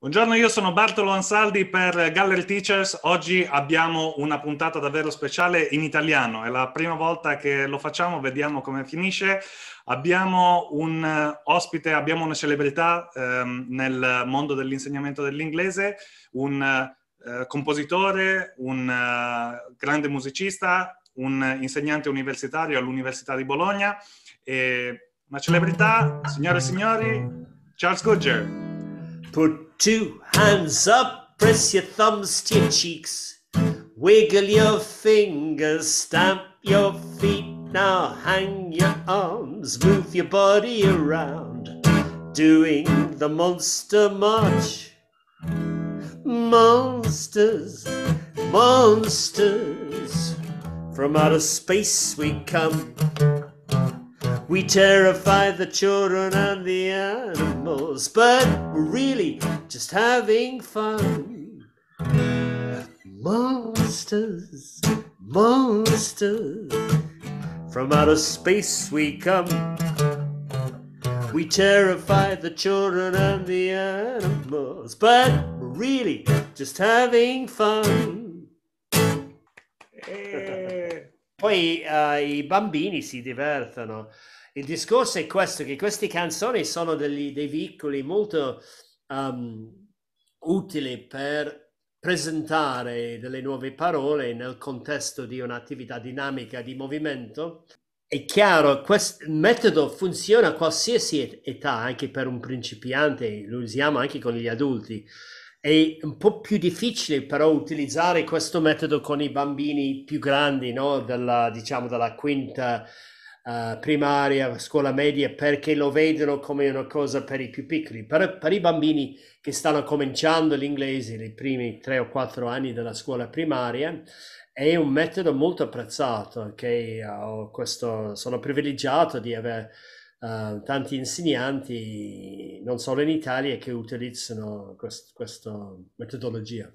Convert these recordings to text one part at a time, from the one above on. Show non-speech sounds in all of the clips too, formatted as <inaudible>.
Buongiorno, io sono Bartolo Ansaldi per Gallery Teachers. Oggi abbiamo una puntata davvero speciale in italiano. È la prima volta che lo facciamo, vediamo come finisce. Abbiamo un eh, ospite, abbiamo una celebrità ehm, nel mondo dell'insegnamento dell'inglese, un eh, compositore, un eh, grande musicista, un insegnante universitario all'Università di Bologna e una celebrità, signore e signori, Charles Goodger. Put- Two hands up, press your thumbs to your cheeks. Wiggle your fingers, stamp your feet. Now hang your arms, move your body around. Doing the monster march. Monsters, monsters, from outer space we come. We terrify the children and the animals, but we're really just having fun. Monsters, monsters, from outer space we come. We terrify the children and the animals, but we're really just having fun. Eh. poi eh, i bambini si divertono. Il discorso è questo, che queste canzoni sono degli, dei veicoli molto um, utili per presentare delle nuove parole nel contesto di un'attività dinamica di movimento. È chiaro, questo metodo funziona a qualsiasi età, anche per un principiante, lo usiamo anche con gli adulti. È un po' più difficile però utilizzare questo metodo con i bambini più grandi, no? della, diciamo dalla quinta eh, primaria, scuola media, perché lo vedono come una cosa per i più piccoli. Per, per i bambini che stanno cominciando l'inglese nei primi tre o quattro anni della scuola primaria, è un metodo molto apprezzato, che eh, okay? questo, sono privilegiato di avere uh, tanti insegnanti, non solo in Italia, che utilizzano quest, questa metodologia.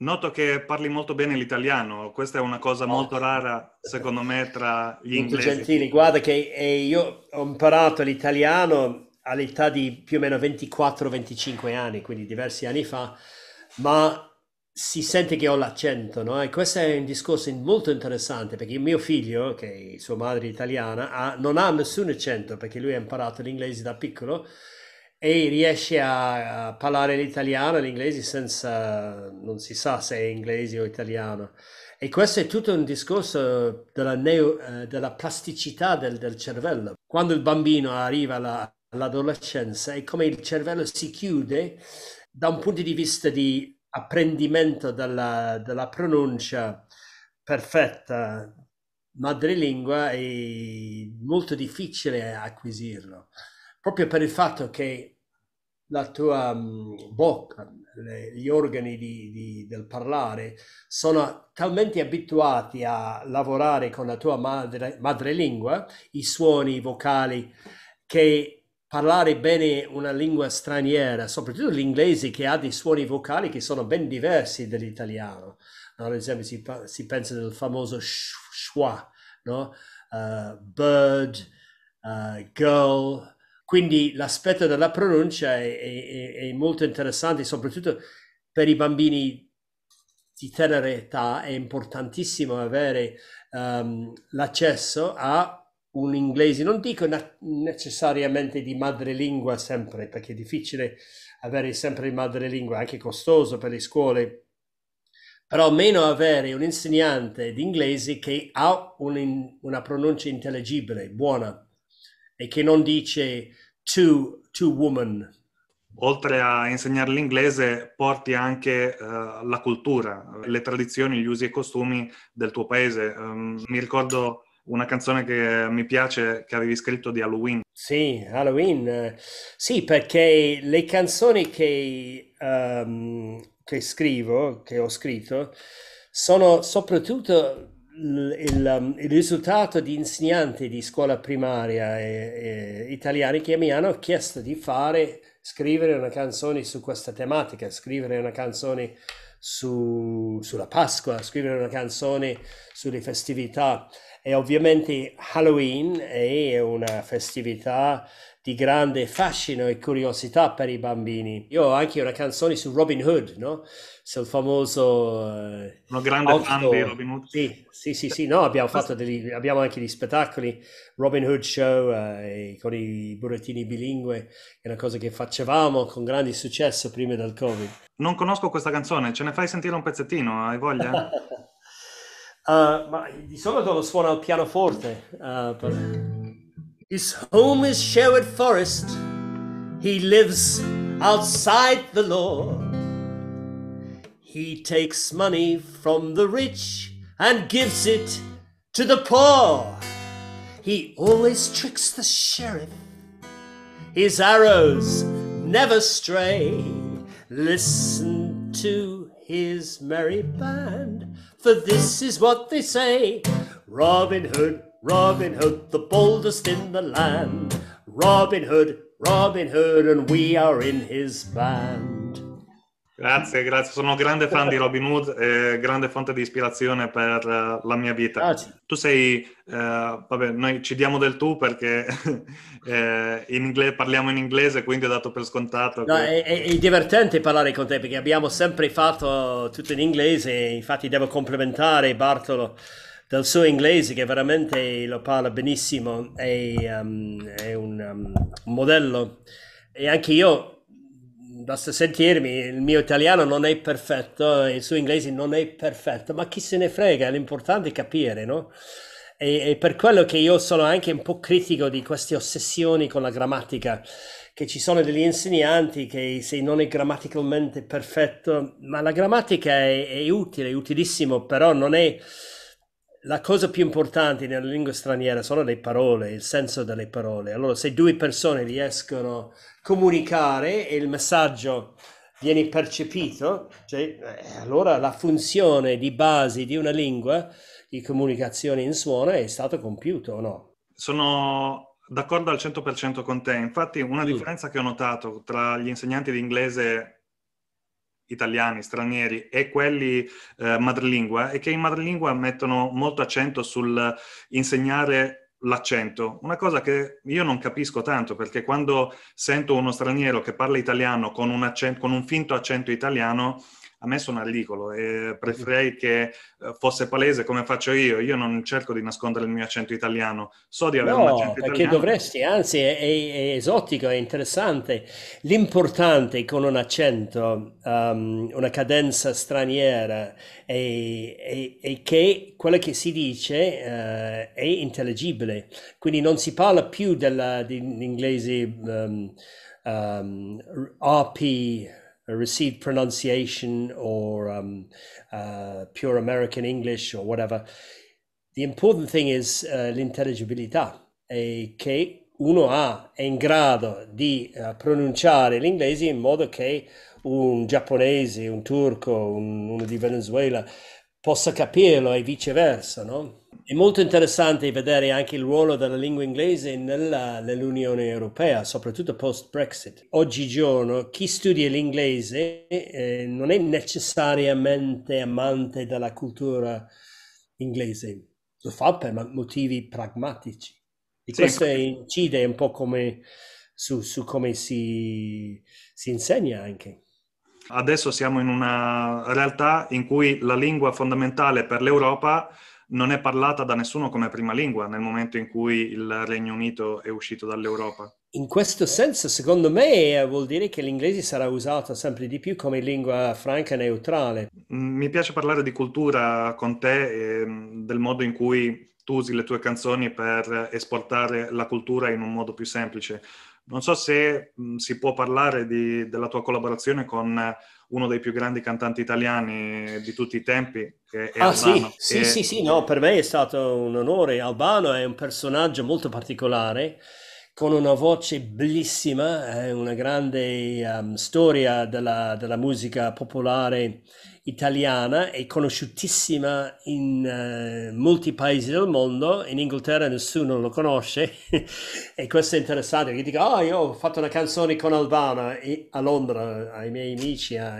Noto che parli molto bene l'italiano, questa è una cosa oh. molto rara secondo me tra gli molto inglesi. Gentili, guarda che eh, io ho imparato l'italiano all'età di più o meno 24-25 anni, quindi diversi anni fa, ma si sente che ho l'accento, no? E questo è un discorso molto interessante perché mio figlio, che è sua madre italiana, ha, non ha nessun accento perché lui ha imparato l'inglese da piccolo e riesce a, parlare l'italiano e l'inglese senza, non si sa se è inglese o italiano. E questo è tutto un discorso della, neo, eh, della plasticità del, del, cervello. Quando il bambino arriva all'adolescenza è come il cervello si chiude da un punto di vista di apprendimento della, della pronuncia perfetta madrelingua è molto difficile acquisirlo proprio per il fatto che la tua mm, bocca, le, gli organi di, di, del parlare sono talmente abituati a lavorare con la tua madre, madrelingua, i suoni, i vocali, che parlare bene una lingua straniera, soprattutto l'inglese che ha dei suoni vocali che sono ben diversi dall'italiano. No? Ad esempio si, si, pensa del famoso schwa, no? uh, bird, uh, girl, quindi l'aspetto della pronuncia è, è, è, molto interessante, soprattutto per i bambini di tenera età è importantissimo avere um, l'accesso a un inglese, non dico na- necessariamente di madrelingua sempre, perché è difficile avere sempre madrelingua, è anche costoso per le scuole, però almeno avere un insegnante di inglese che ha un in- una pronuncia intelligibile, buona, e che non dice to, to woman. Oltre a insegnare l'inglese, porti anche uh, la cultura, le tradizioni, gli usi e costumi del tuo paese. Um, mi ricordo una canzone che mi piace che avevi scritto di Halloween. Sì, Halloween. Sì, perché le canzoni che, um, che scrivo, che ho scritto, sono soprattutto il, um, il, risultato di insegnanti di scuola primaria e, e italiani che mi hanno chiesto di fare, scrivere una canzone su questa tematica, scrivere una canzone su, sulla Pasqua, scrivere una canzone sulle festività. E ovviamente Halloween è una festività di grande fascino e curiosità per i bambini. Io ho anche una canzone su Robin Hood, no? Sul famoso... Eh, Una grande auto. fan di Robin Hood. Sì, sì, sì, sì. no, abbiamo fatto degli, abbiamo anche gli spettacoli, Robin Hood Show eh, con i burattini bilingue, è una cosa che facevamo con grande successo prima del Covid. Non conosco questa canzone, ce ne fai sentire un pezzettino, hai voglia? <laughs> Uh, ma di solito lo suona al pianoforte. Uh, but... His home is Sherwood Forest. He lives outside the law. He takes money from the rich and gives it to the poor. He always tricks the sheriff. His arrows never stray. Listen to his merry band for this is what they say. Robin Hood, Robin Hood, the boldest in the land. Robin Hood, Robin Hood, and we are in his band. Grazie, grazie. Sono un grande fan di Robin Hood, e grande fonte di ispirazione per eh, la mia vita. Grazie. Ah, tu sei, uh, vabbè, noi ci diamo del tu perché <laughs> eh, in inglese, parliamo in inglese, quindi ho dato per scontato. Che... è, è, divertente parlare con te perché abbiamo sempre fatto tutto in inglese, infatti devo complimentare Bartolo del suo inglese che veramente lo parla benissimo, è, um, è un, um, modello e anche io basta sentirmi, il mio italiano non è perfetto, il suo inglese non è perfetto, ma chi se ne frega, l'importante è capire, no? E, e per quello che io sono anche un po' critico di queste ossessioni con la grammatica, che ci sono degli insegnanti che se non è grammaticalmente perfetto, ma la grammatica è, è utile, è utilissimo, però non è la cosa più importante nella lingua straniera sono le parole, il senso delle parole. Allora, se due persone riescono a comunicare e il messaggio viene percepito, cioè, eh, allora la funzione di base di una lingua di comunicazione in suono è stata compiuta o no? Sono d'accordo al 100% con te. Infatti, una mm. differenza che ho notato tra gli insegnanti di inglese italiani, stranieri e quelli eh, madrelingua e che in madrelingua mettono molto accento sul insegnare l'accento, una cosa che io non capisco tanto perché quando sento uno straniero che parla italiano con un, accento, con un finto accento italiano a me sono ridicolo e preferirei che eh, fosse palese come faccio io. Io non cerco di nascondere il mio accento italiano, so di avere no, un accento italiano. Perché dovresti, anzi è, è, esotico, è interessante. L'importante con un accento, um, una cadenza straniera, è, è, è, che quello che si dice uh, è intelligibile, quindi non si parla più dell'inglese um, ehm, um, ehm, RP. Uh, received pronunciation or um, uh, pure American English or whatever. The important thing is uh, l'intelligibilità, è che uno ha, è in grado di uh, pronunciare l'inglese in modo che un giapponese, un turco, un, uno di Venezuela possa capirlo e viceversa, no? È molto interessante vedere anche il ruolo della lingua inglese nella, nell'Unione Europea, soprattutto post-Brexit. Oggigiorno chi studia l'inglese eh, non è necessariamente amante della cultura inglese, lo fa per motivi pragmatici. E sì. questo incide un po' come, su, su, come si, si insegna anche. Adesso siamo in una realtà in cui la lingua fondamentale per l'Europa non è parlata da nessuno come prima lingua nel momento in cui il Regno Unito è uscito dall'Europa. In questo senso, secondo me, vuol dire che l'inglese sarà usato sempre di più come lingua franca e neutrale. Mm, mi piace parlare di cultura con te, e mm, del modo in cui tu usi le tue canzoni per esportare la cultura in un modo più semplice. Non so se mh, si può parlare di, della tua collaborazione con eh, uno dei più grandi cantanti italiani di tutti i tempi, che è ah, Albano. Sì, che... sì, sì, sì, no, per me è stato un onore. Albano è un personaggio molto particolare con una voce bellissima, eh, una grande um, storia della, della, musica popolare italiana e conosciutissima in uh, molti paesi del mondo, in Inghilterra nessuno lo conosce <laughs> e questo è interessante, che dico, ah oh, io ho fatto una canzone con Albana a Londra, ai miei amici, a,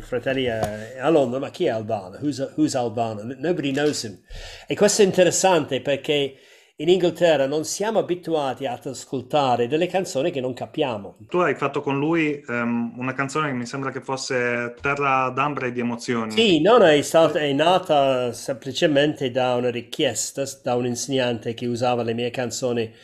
fratelli eh, a, Londra, ma chi è Albano? Who's, who's Albana? Nobody knows him. E questo è interessante perché in Inghilterra non siamo abituati ad ascoltare delle canzoni che non capiamo. Tu hai fatto con lui um, una canzone che mi sembra che fosse Terra d'ambra e di emozioni. Sì, non è, stata, è nata semplicemente da una richiesta da un insegnante che usava le mie canzoni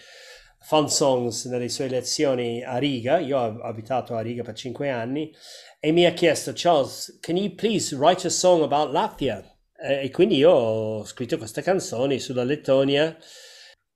fan songs nelle sue lezioni a Riga. Io ho abitato a Riga per cinque anni e mi ha chiesto, Charles, can you please write a song about Latvia? E quindi io ho scritto queste canzoni sulla Lettonia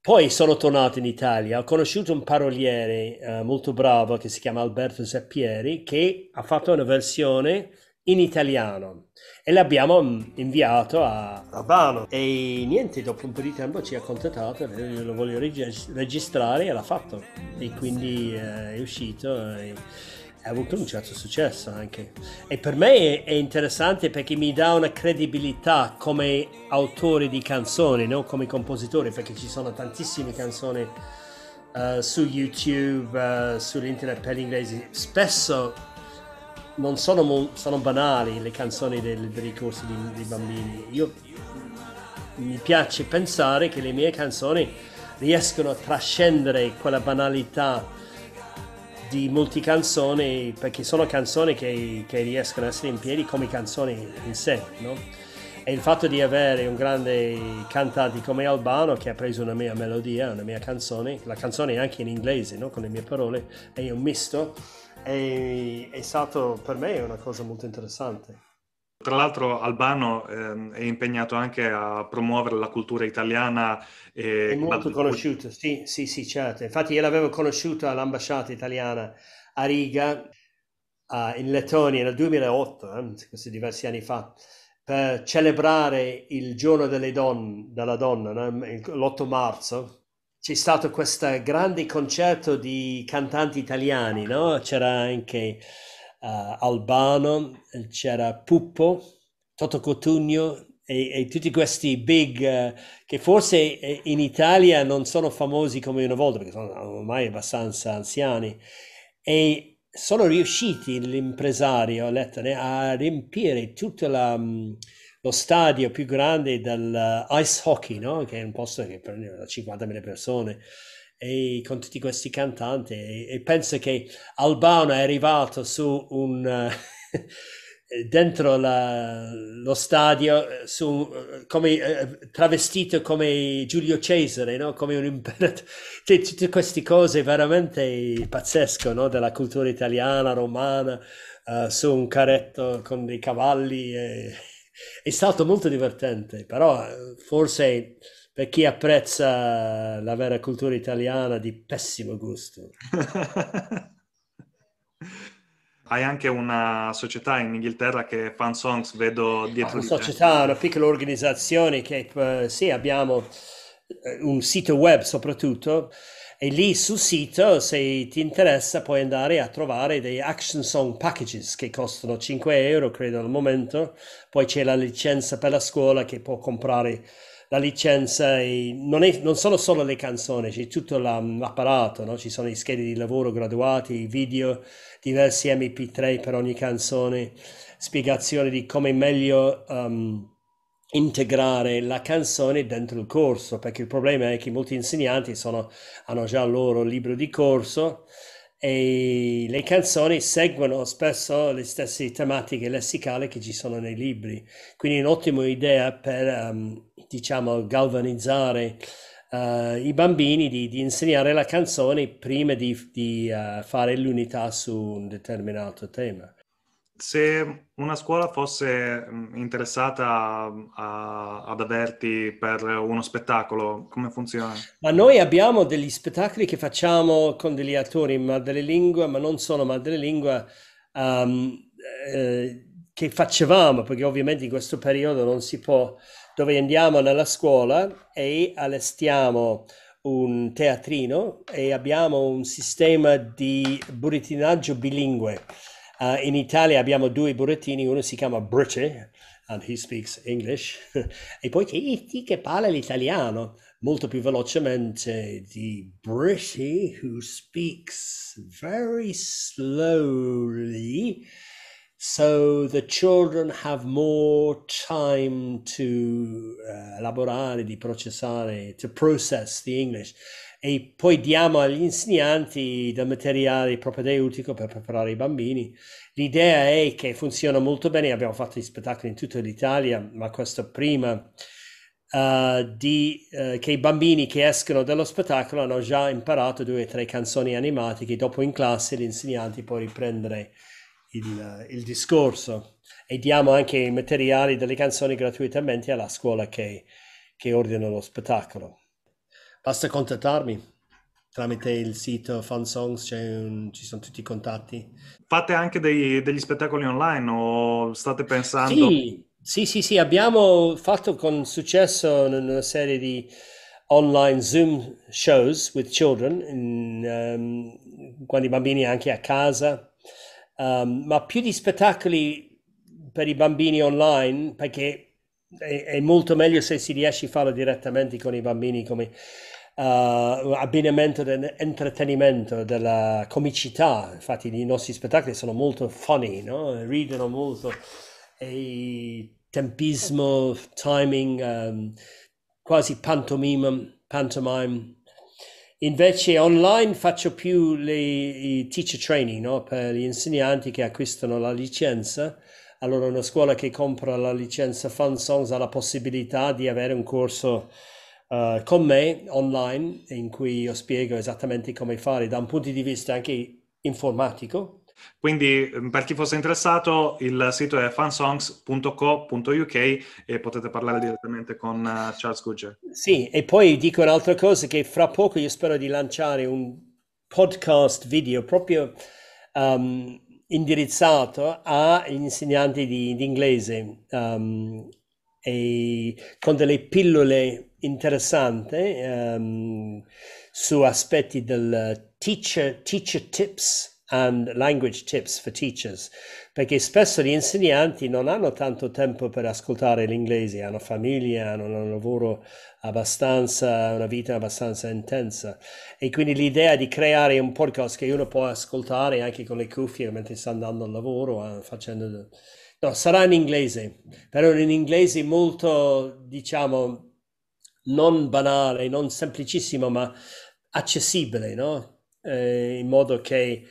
poi sono tornato in Italia, ho conosciuto un paroliere eh, molto bravo che si chiama Alberto Zappieri che ha fatto una versione in italiano e l'abbiamo mm, inviato a Abano e niente, dopo un po' di tempo ci ha contattato, eh, lo voglio registrare e l'ha fatto e quindi eh, è uscito. E eh, ha avuto un certo successo anche. E per me è, interessante perché mi dà una credibilità come autore di canzoni, non come compositore, perché ci sono tantissime canzoni uh, su YouTube, uh, sull'internet per l'inglese. Spesso non sono, sono, banali le canzoni del, dei corsi di, dei bambini. Io, mi piace pensare che le mie canzoni riescono a trascendere quella banalità di molte canzoni, perché sono canzoni che, che, riescono a essere in piedi come canzoni in sé, no? E il fatto di avere un grande cantante come Albano che ha preso una mia melodia, una mia canzone, la canzone è anche in inglese, no? con le mie parole, è un misto, è, è stato per me una cosa molto interessante tra l'altro Albano ehm, è impegnato anche a promuovere la cultura italiana. E... È molto conosciuto, sì, sì, sì, certo. Infatti io l'avevo conosciuto all'ambasciata italiana a Riga, eh, in Lettonia, nel 2008, eh, questi diversi anni fa, per celebrare il giorno delle don- della donna, eh, l'8 marzo. C'è stato questo grande concerto di cantanti italiani, no? C'era anche... Eh, Albano, eh, c'era Puppo, Toto Cotugno, e, e, tutti questi big uh, che forse in Italia non sono famosi come una volta perché sono ormai abbastanza anziani e sono riusciti l'impresario Lettone a riempire tutto la, mm, lo stadio più grande dell'ice hockey no? che è un posto che prende 50.000 persone e con tutti questi cantanti e, e penso che Albano è arrivato su un... Eh, <laughs> dentro la, lo stadio eh, su, eh, come, travestito come Giulio Cesare, no? come un imperatore. <laughs> Tutte queste cose veramente pazzesco no? della cultura italiana, romana, uh, su un carretto con dei cavalli. E... <laughs> È stato molto divertente, però forse per chi apprezza la vera cultura italiana di pessimo gusto. <laughs> Hai anche una società in Inghilterra che fan songs, vedo ah, dietro. Una di società, te. una piccola organizzazione che eh, sì, abbiamo eh, un sito web soprattutto e lì sul sito se ti interessa puoi andare a trovare dei action song packages che costano 5 euro credo al momento poi c'è la licenza per la scuola che può comprare la licenza, e non, è, non sono solo le canzoni, c'è tutto l'apparato, no? ci sono i schede di lavoro graduati, i video, diversi MP3 per ogni canzone, spiegazioni di come meglio... Um, integrare la canzone dentro il corso perché il problema è che molti insegnanti sono, hanno già il loro libro di corso e le canzoni seguono spesso le stesse tematiche lessicali che ci sono nei libri quindi un'ottima idea per um, diciamo, galvanizzare uh, i bambini, di, di, insegnare la canzone prima di, di uh, fare l'unità su un determinato tema. Se una scuola fosse interessata a, ad averti per uno spettacolo, come funziona? Ma noi abbiamo degli spettacoli che facciamo con degli attori in madrelingua, ma non solo madrelingua, um, ehm, eh, che facevamo, perché ovviamente in questo periodo non si può dove andiamo nella scuola e allestiamo un teatrino e abbiamo un sistema di burattinaggio bilingue. Uh, in Italia abbiamo due burattini, uno si chiama Brice, and he speaks English, <laughs> e poi Katie che parla l'italiano molto più velocemente di Brice, who speaks very slowly So the children have more time to uh, eh, elaborare, di processare, to process the English. E poi diamo agli insegnanti del materiale propedeutico per preparare i bambini. L'idea è che funziona molto bene, abbiamo fatto gli spettacoli in tutta l'Italia, ma questo prima uh, di, uh, che i bambini che escono dallo spettacolo hanno già imparato due o tre canzoni animate che dopo in classe gli insegnanti può riprendere il, il discorso e diamo anche i materiali delle canzoni gratuitamente alla scuola che, che ordina lo spettacolo. Basta contattarmi tramite il sito Fansongs un, ci sono tutti i contatti. Fate anche dei, degli spettacoli online o state pensando? Sì, sì, sì, sì, abbiamo fatto con successo una serie di online Zoom shows with children, in, um, quando i bambini anche a casa um, ma più di spettacoli per i bambini online, perché è, è, molto meglio se si riesce a farlo direttamente con i bambini come uh, abbinamento dell'intrattenimento, della comicità. Infatti i nostri spettacoli sono molto funny, no? ridono molto e tempismo, timing, um, quasi pantomime, pantomime Invece online faccio più le, i teacher training no? per gli insegnanti che acquistano la licenza. Allora una scuola che compra la licenza Fun Songs ha la possibilità di avere un corso uh, con me online in cui io spiego esattamente come fare da un punto di vista anche informatico quindi ehm, per chi fosse interessato il sito è fansongs.co.uk e potete parlare direttamente con uh, Charles Goodger. Sì, e poi dico un'altra cosa che fra poco io spero di lanciare un podcast video proprio um, indirizzato agli insegnanti di, di inglese um, e con delle pillole interessanti um, su aspetti del teacher, teacher tips and language tips for teachers, perché spesso gli insegnanti non hanno tanto tempo per ascoltare l'inglese, hanno famiglia, hanno un lavoro abbastanza, una vita abbastanza intensa e quindi l'idea di creare un podcast che uno può ascoltare anche con le cuffie mentre sta andando al lavoro, facendo... No, sarà in inglese, però in inglese molto, diciamo, non banale, non semplicissimo, ma accessibile, no? Eh, in modo che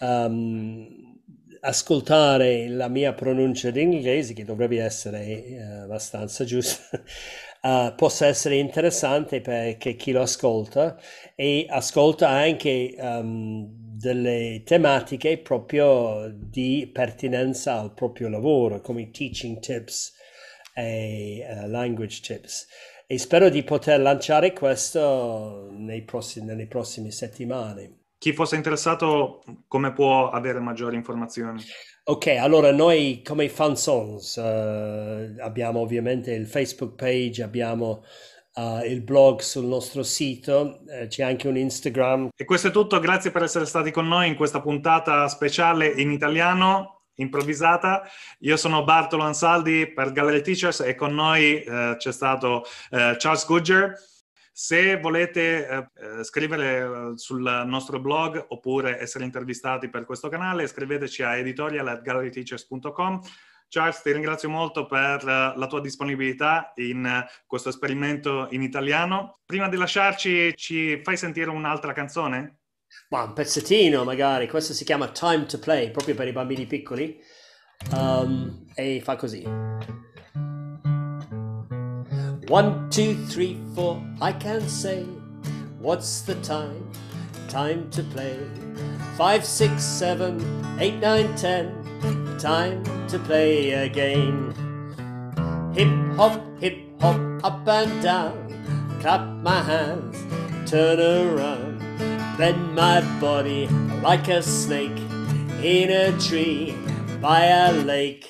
um, ascoltare la mia pronuncia d'inglese, che dovrebbe essere eh, abbastanza giusta, Uh, <laughs> possa essere interessante per chi lo ascolta e ascolta anche um, delle tematiche proprio di pertinenza al proprio lavoro, come teaching tips e uh, language tips. E spero di poter lanciare questo nei prossimi, nelle prossime settimane chi fosse interessato, come può avere maggiori informazioni? Ok, allora noi come Fansons eh, abbiamo ovviamente il Facebook page, abbiamo Uh, il blog sul nostro sito, eh, c'è anche un Instagram. E questo è tutto, grazie per essere stati con noi in questa puntata speciale in italiano, improvvisata. Io sono Bartolo Ansaldi per Gallery Teachers e con noi eh, c'è stato eh, Charles Goodger. Se volete eh, eh scrivere eh, sul nostro blog oppure essere intervistati per questo canale, scriveteci a editorial.galleryteachers.com. Charles, ti ringrazio molto per eh, la tua disponibilità in questo esperimento in italiano. Prima di lasciarci, ci fai sentire un'altra canzone? Ma un pezzettino magari, questo si chiama Time to Play, proprio per i bambini piccoli, um, e fa così. One, two, three, four, I can say, what's the time? Time to play. Five, six, seven, eight, nine, ten, time to play again. Hip hop, hip hop, up and down, clap my hands, turn around, bend my body like a snake in a tree by a lake.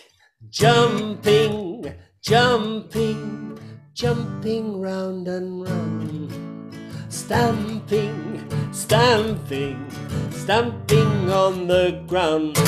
Jumping, jumping, jumping round and round, stamping, stamping, stamping on the ground.